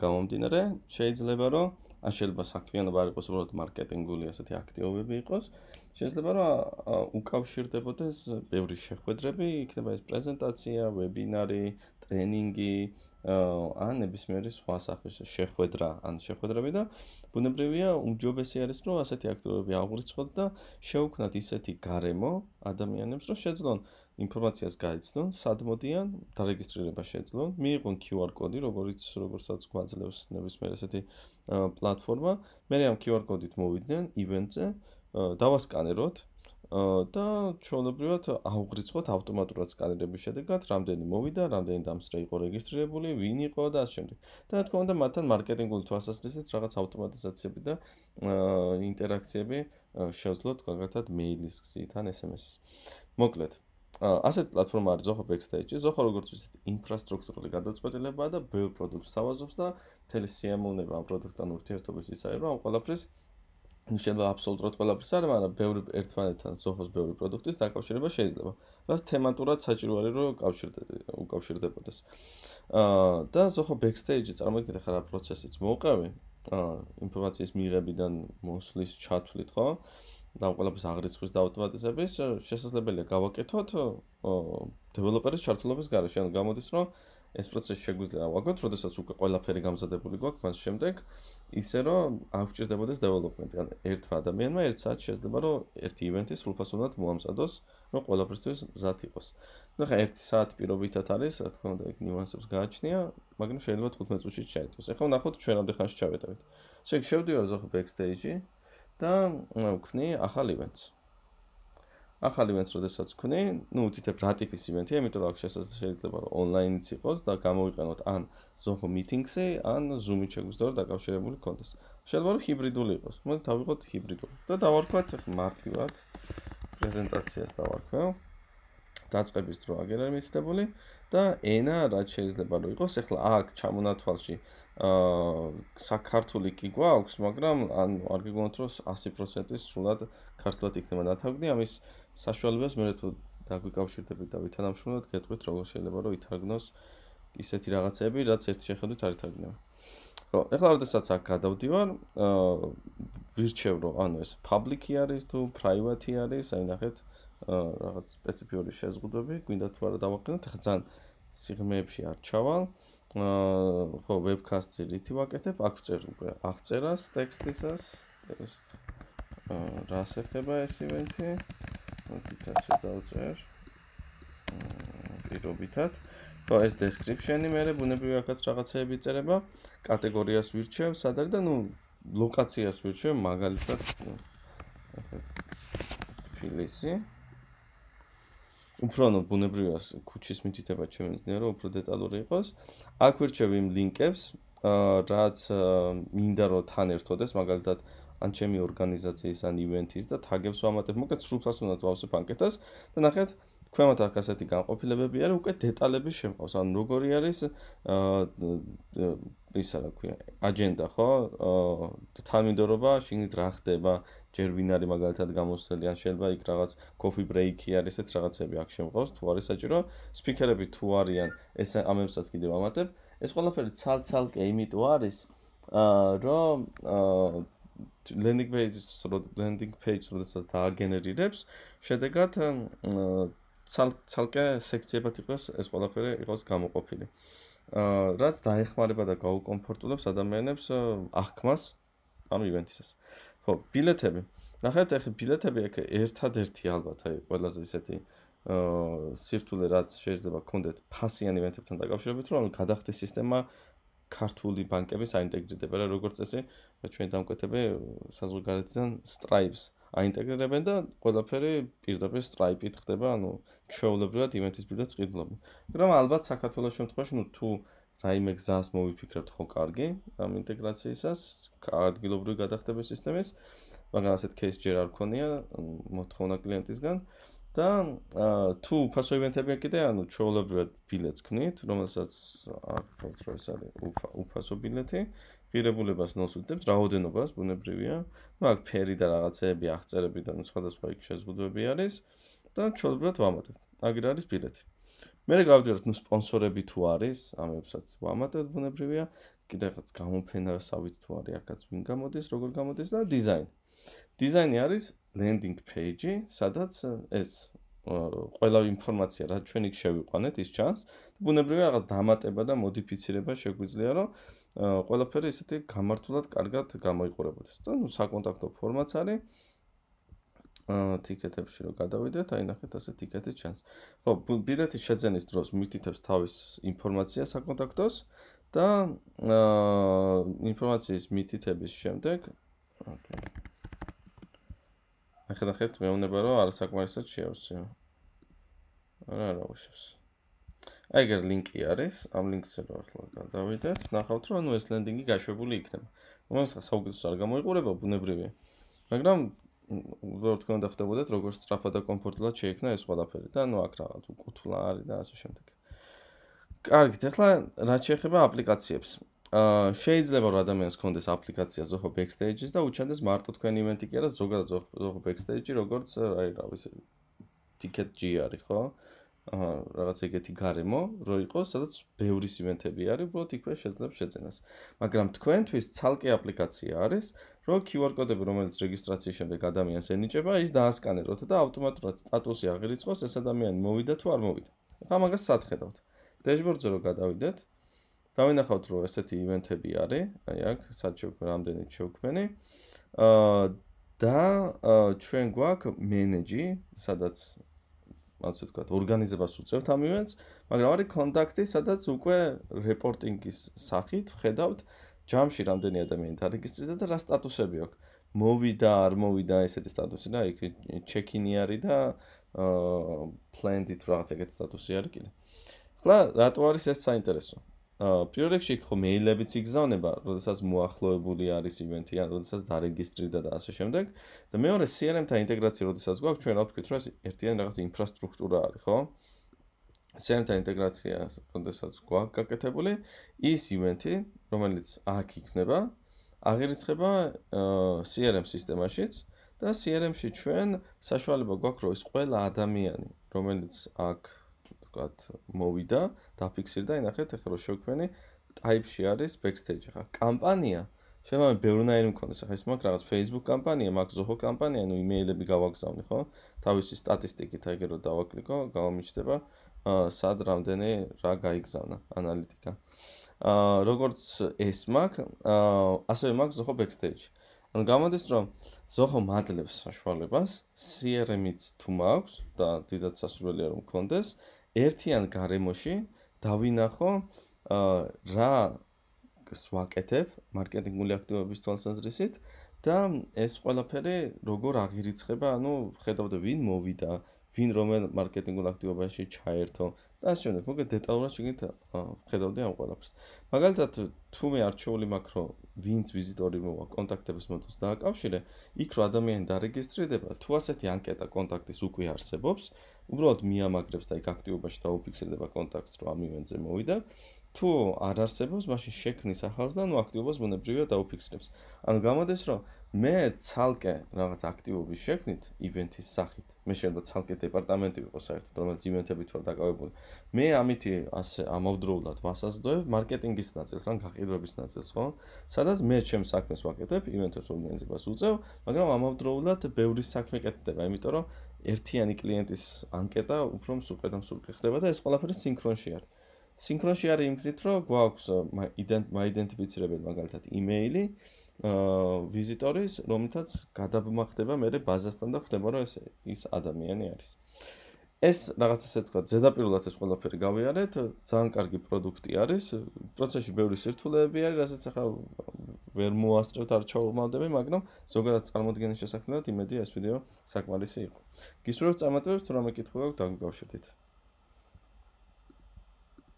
გამომდინარე შეიძლება რომ ან შეიძლება საქმიანობა არ იყოს უბრალოდ მარკეტინგული ასეთი აქტივობები იყოს შეიძლება რომ უკავშირდებოდეს ბევრი შეხვედრები იქნება ეს პრეზენტაცია, ვებინარი, ტრენინგი ან ნებისმიერი სხვა სახის შეხვედრა ან შეხვედრები და ბუნებრივია უმჯობესი არის რომ ასეთი აქტივობები აღურიცხოთ და შეუქმნათ ისეთი გარემო ადამიანებს რომ შეძლონ ინფორმაციას გაიცნონ, სად მოდიან, დარეგისტრირება შეძლონ, მიიღონ QR კოდი, როგორც როგორცაც გვაძლევს ნებისმიერ ესეთი პლატფორმა. მე რამ QR კოდით მოვიდნენ ივენტზე, დავასკანეროთ და ჩვეულებრივად აუგრიცხოთ ავტომატურად სკანერების შედეგად, რამდენი მოვიდა, რამდენი დამსწრე იყო რეგისტრირებული, ვინ იყო და ასე შემდეგ. და რა თქმა უნდა, მათთან მარკეტინგული თვალსაზრისით რაღაც ავტომატიზაციები და ინტერაქციები შევძლოთ, კონკრეტად მეილის გზით ან SMS-ის. მოკლედ, ასეთ პლატფორმა არის Zoho Backstage. Zoho როგორც ვთქვით, ინფრასტრუქტურული გადაწყვეტილებაა და ბევრ პროდუქტს სავაზობს და მთელი სიამოვნება ამ პროდუქტთან ურთიერთობის ისაა, რომ ამ ყველაფრის შეიძლება აბსოლუტურად ყველაფერს არა, მაგრამ ბევრი ერთმანეთთან Zoho-ს ბევრი პროდუქტის დაკავშირება შეიძლება. რაც თემატურად საჭირო არის, რომ უკავშირდებოდეს. აა და Zoho Backstage-ი წარმოიდგინეთ ახლა პროცესიც მოყევი. აა ინფორმაციის მიღებიდან მოსვლის ჩათვლით, ხო? და ამ ყველაფერს აღრიცხვის და ავტომატიზების э, შესაძლებელია გავაკეთოთ დეველოპერის э, ჩართულობის გარეშე. ანუ გამოდის რომ ეს პროცესი შეგვიძლია ვაგოთ, როდესაც უკვე ყველაფერი გამზადებული გვაქვს, მას შემდეგ ისე რომ არ გჭირდებოდეს დეველოპმენტი. ანუ ერთ ადამიანმა ერთ საათ შეიძლება რომ ერთი ივენტი სრულფასოვნად მოამზადოს, რომ ყველაფერთვის მზად იყოს. ნუ ხა ერთი საათი პირობითად არის, რა თქმა უნდა, იქ ნიუანსებს გააჩნია, მაგრამ შეიძლება 15 წუთში შეიძლება. ეხლა ნახოთ ჩვენამდე ხანში ჩავედავით. ესე იგი შევდივარ ზოგ ბექსტეიჯში. და ვქნი ახალ ივენტს. ახალ ივენტს როდესაც ვქნი, ну, თითებ რატიფის ივენტია, იმიტომ რომ აქ შესაძლებელია რომ ონლაინიც იყოს და გამოვიყენოთ ან Zoom meeting-ზე, ან Zoom-ით შეგვიძლია დაკავშირებული კონდეს. შეიძლება რომ ჰიბრიდული იყოს. მე თავიღოთ ჰიბრიდული და დავარქვათ მარტივად პრეზენტაციას დავარქვევ. დაწყების დრო აღერ არის მითითებული და ენა რაც შეიძლება რომ იყოს ახლა აქ ჩამონათვალში აა საქართველი კი გვაქვს მაგრამ ანუ არ გეგონოთ რომ 100% სრულად ქართულად იქნება ნათარგმნი ამის საშუალებას მე თუ დაგვიკავშირდებით და ვითანამშრომლოთ გეტყვით როგორ შეიძლება რომ ითარგმნოს ისეთი რაღაცები რაც ერთ შეხედვით არ ითარგმნება ხო ახლა როდესაც აქ გადავდივარ აა ვირჩევ რომ ანუ ეს public-ი არის თუ private-ი არის აი ნახეთ აა რაღაც სპეციფიური შეზღუდვები, გვინდა თუ არა დავაკეთოთ, ახლა ძალიან სიღრმეებში არ ჩავალ. აა ხო, ვებკასტი რითი ვაკეთებ? აგწერ უკვე აღწერას ტექსტისას. აა რა შეხება ეს ივენთი? მოდით ასე დავწერ. პირობითად. ხო, ეს დესკრიფშენი მერე ბუნებრივი აკაც რაღაცეები წერება, კატეგორიას ვირჩევ, სადარი და ნუ ლოკაციას ვირჩევ, მაგალითად ეს ფილისი. აა უფრო ანუ ბუნებრივია ქუჩის მითითება ჩემს ძნია რომ უფრო დეტალური იყოს. აქ ვირჩევ იმ ლინკებს, რაც მინდა რომ თან ერთოდეს, მაგალითად ან ჩემი ორგანიზაციის ან ივენთის და თაგებს ვამატებ, მოკლედ სრულად უნდა დავავსებ ანკეტას და ნახეთ ქვემოთ აქ ასეთი განყოფილებებია, რომ უკვე დეტალები შემოყავს. ანუ როგორი არის აა ისა რა ქვია, აჯენდა ხო? აა თანმიმდევრობა შეგვიძლია რა ხდება, ჯერ ვინ არის მაგალითად გამოსული, ან შეიძლება იქ რაღაც კოფი ბრეიკი არის, ეს რაღაცები აქ შემოყავს, თუ არის საჭირო, სპიკერები თუ არიან, ეს ამებსაც კიდევ ამატებ. ეს ყველაფერი ცალ-ცალკე იმიტო არის, აა რომ აა landing page-ს, landing page-ს როდესაც დააგენერირებს, შედეგად ცალ-ცალკე სექციებად იყოს ეს ყველაფერი იყოს გამოყოფილი. აა რაც დაეხმარება და გაუკომფორტულებს ადამიანებს აღქმას ანუ ივენტისას. ხო, ბილეთები. ნახეთ, ახლა ბილეთები აქ ერთადერთი ალბათ აი ყველაზე ისეთი აა სირთულე რაც შეიძლება გქონდეთ ფასიან ივენტებთან დაკავშირებით, რომ ანუ გადახდის სისტემა ქართული ბანკების არ ინტეგრირდება, რა როგორც წესი, ჩვენ დამკვეთები э, საზღვარგარეთიდან Stripe-ს აა აინტეგრირებენ და ყველაფერი პირდაპირ Stripe-ით ხდება, ანუ ჩვეულებრივად იმენთის ბილდა წყიდლობი. მაგრამ ალბათ საქართველოს შემთხვევაში, ну თუ რაიმე გზას მოვიფიქრებთ ხო კარგი, ამ ინტეგრაციისას, ადგილობრივი გადახდების სისტემის, მაგრამ ასეთ кейს ჯერ არ ქონია მოთხოვნა კლიენტისგან, და თუ უფასო ივენთებია კიდე, ანუ ჩვეულებრივად ბილეთს ქნით, რომელსაც აქვს რო ეს არის უფასო ბილეთი, ღირებულებას ნულს უდებს, რაოდენობას ბუნებრივია. ნუ აქ ფერი და რაღაცეები, აღწერები და ნუ სხვადასხვა იქ შეზღუდვები არის და ჩვეულებრივად ვამატებთ. აგერ არის ბილეთი. მე რა გავდივართ, ნუ სპონსორები თუ არის, ამებსაც ვამატებთ ბუნებრივია. კიდე რაღაც გამოფენასავით თუ არის, აქაც ვინ გამოდის, როგორ გამოდის და დიზაინი. დიზაინი არის ლენდინგ პეიჯი, სადაც ეს ყველა ინფორმაცია, რაც ჩვენ იქ შევიყვანეთ, ის ჩანს. ბუნებრივია რაღაც დამატება და მოდიფიცირება შეგვიძლია, რომ ყველაფერი ესეთი გამართულად კარგად გამოიყურებოდეს. და ნუ საკონტაქტო ფორმაც არის. აა ტიკეტებში რომ გადავიდეთ, აი ნახეთ ასე ტიკეტი ჩანს. ხო, ბილეთის შეძენის დროს მიგიტებს თავის ინფორმაცია საკონტაქტოს და აა ინფორმაციის მიგიტების შემდეგ აკეთებს აი ხედავთ მეუბნება რომ არ საკმარისად შეავსიო არა არა უშავს აი ეს ლინკი არის ამ ლინკზე რა ახლა გადავიდეთ ნახავთ რომ ანუ ეს ლენდინგი გაშვებული იქნება რომელსაც საუკეთესო არ გამოიყურება ბუნებრივია მაგრამ როგორც თქვენ და ხდებოდეთ როგორც სწრაფად და კომფორტულად შეიქმნა ეს ყველაფერი და ანუ აქ რაღაც უკუთვლა არის და ასე შემდეგ კარგი ეხლა რაც შეეხება აპლიკაციებს შეიძლება რომ ადამიანს ქონდეს აპლიკაცია Zoho Backstage-ის და უჩანდეს მარტო თქვენი ივენტი კი არა ზოგადად Zoho Backstage-ი როგორც აი რა ვიცი ticket G არის ხო? აა რაღაც ეგეთი გარემო რო იყოს, სადაც ბევრი ივენტები არის, უბრალოდ იქვე შეძლებს შეძენას. მაგრამ თქვენთვის ცალკე აპლიკაცია არის, რო QR კოდები რომელიც რეგისტრაციის შემდეგ ადამიანს ენიჭება, ის დაასკანეროთ და ავტომატურად სტატუსი აღირიცხოს ეს ადამიანი მოვიდა თუ არ მოვიდა. ახლა მაგას სათხედავთ. Dashboard-ზე რო გადავიდეთ, დავინახავთ რომ ესეთი ივენთები არის, აი აქ სად შევქმენ რამდენი შევქმენი. აა და ჩვენ გვაქვს მენეჯი, სადაც ასე ვთქვათ, ორგანიზებას უწევთ ამ ივენტს, მაგრამ არის კონტაქტი, სადაც უკვე რეპორტინგის სახით ხედავთ ჯამში რამდენი ადამიანი დარეგისტრირდა და რა სტატუსები აქვს. მოვიდა, არ მოვიდა ესეთი სტატუსი და იქ ჩეკინი არის და აა პლენდი თუ რაღაც ეგეთ სტატუსი არის კიდე. ხლა რატო არის ეს საინტერესო? აა პირველ რიგში ხო მეილებიც იგზავნება, როდესაც მოახლოებული არის ივენთი, ან როდესაც დარეგისტრირდა და ასე შემდეგ. და მეორე CRM-თან ინტეგრაცია როდესაც გვაქვს, ჩვენ რა ვთქვით, რომ ეს ერთიანი რაღაც ინფრასტრუქტურა არის, ხო? CRM-თან ინტეგრაცია როდესაც გვაქვს გაკეთებული, ის ივენთი, რომელიც აქ იქნება, აღირიცხება CRM სისტემაშიც და CRM-ში ჩვენ საშუალება გვაქვს, რომ ეს ყველა ადამიანი, რომელიც აქ აა ვთქვათ, მოვიდა, დაფიქსირდა, ინახეთ, ახლა რო შევქმენი, ტაიპში არის ბექსტეიჯი ხა. კამპანია შემოვა ბევრნაირი მქონდეს ახლა ეს მაგ რაღაც Facebook კამპანია, მაგ Zoho კამპანია, ანუ იმეილები გავაგზავნი ხო? თავისი სტატისტიკით აგერ რო დავაკლიკო, გამომიჩნდება სად რამდენი რა გაიგზავნა ანალიტიკა. აა როგორც ეს მაგ, აა ასევე მაგ Zoho Backstage. ანუ გამოდის რომ Zoho მადლებს საშუალებას, CRM-იც თუ მაქვს და დედაც სასურველია რომ მქონდეს, ერთიან გარემოში დავინახო რა გსვაკეთებ მარკეტინგული აქტივობების თვალსაზრისით და ეს ყველაფერი როგორ აღირიცხება, ანუ ხედავდე ვინ მოვიდა, ვინ რომელ მარკეტინგულ აქტივობაში ჩაერთო და ასე შემდეგ. მოკლედ დეტალურად შეგეთ ხედავდი ამ ყველაფერს. მაგალითად, თუ მე არჩეული მაქრო ვინც ვიზიტორი მოვა კონტაქტების მოდულს დააკავშირე, იქ რა ადამიანი დარეგისტრირდება, თუ ასეთი ანკეტა კონტაქტის უკვე არსებობს, უბრალოდ მიამაგრებს და იქ აქტიობაში დაუფიქსირდება კონტაქტს რომ ამ ივენტზე მოვიდა, თუ არ არსებობს, მაშინ შექმნის ახალსდან აქტივობას ბუნებრივია დაუფიქსირებს. ანუ გამოდეს რომ მე ცალკე რაღაც აქტივობის შექმნით ივენთის სახით. მე შეიძლება ცალკე დეპარტამენტი ვიყოს საერთოდ, რომელიც ივენთებით ვარ დაკავებული. მე ამით ასე ამავდროულად ვასაზრდოებ მარკეტინგის ნაწილს, ან გაყიდვების ნაწილს, ხო? სადაც მე ჩემს საქმეს ვაკეთებ, ივენთებს ორგანიზებას უწევ, მაგრამ ამავდროულად ბევრი საქმე კეთდება, იმიტომ რომ ერთიანი კლიენტის ანკეტა უფრო მსუბუქად ამ სულკე ხდება და ეს ყველაფერი სინქრონში არის. სინქრონში არის იმგზით, რომ გვაქვს მაიდენტიფიცირებელი მაგალითად იმეილი ვიზიტორის, რომელთაც გადაბმახდება მე ბაზასთან და ხვდება, რომ ეს ის ადამიანი არის. ეს რაღაც ასე თქვა, ზედაპირულად ეს ყველაფერი გავიარეთ, ძალიან კარგი პროდუქტი არის. პროცესში ბევრი სირთულეები არის, რასაც ახლა ვერ მოასწრებთ არ ჩავმოვდები, მაგრამ ზოგადად წარმოადგენს შესაძლებლად იმედია ეს ვიდეო საკმარისი იყო. გისურვებთ წარმატებებს, თუ რამე კითხვა გაქვთ, დაგვიკავშირდით.